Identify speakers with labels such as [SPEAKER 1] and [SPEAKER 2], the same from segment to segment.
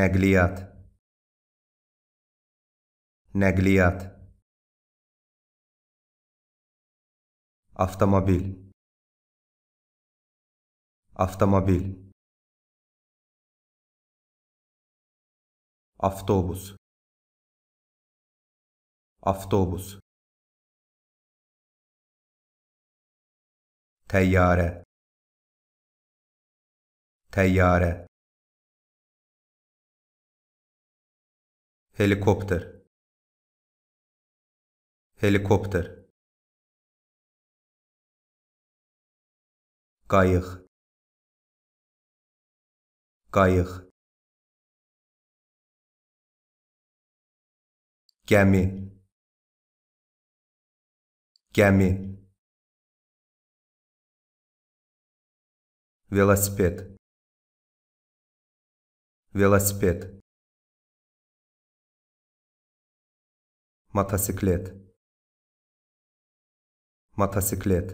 [SPEAKER 1] Nagliyat Nagliyat Автомобиль Автомобиль Автобус Автобус Теяре Теяре helikopter helikopter qayıq qayıq gəmi gəmi velosiped velosiped Motosiklet. Motosiklet.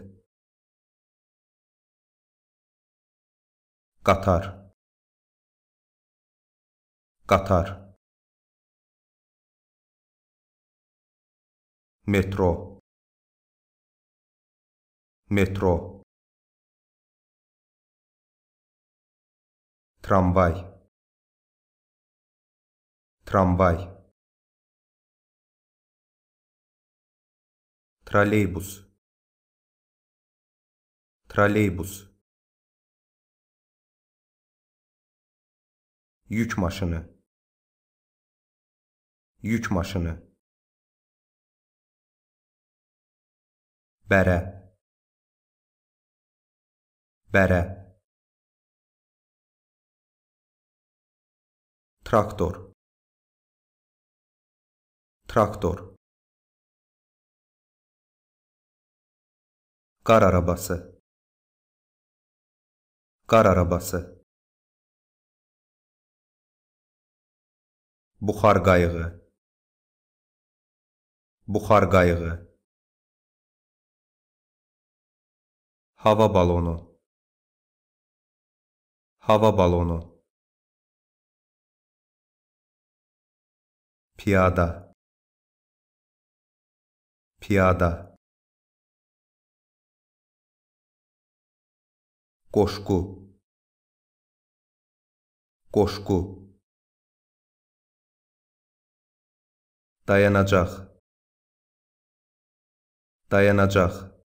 [SPEAKER 1] Qatar. Qatar. Metro. Metro. Tramvay. Tramvay. Троллейбус. Троллейбус. Yük maşını. Yük maşını. Bərə. Bərə. Traktor. Traktor. Kar arabası. Kar arabası. Buhar gayığı. Buhar gayığı. Hava balonu. Hava balonu. Piyada. Piyada. Кошку. Кошку. Dayanacak. Dayanacak.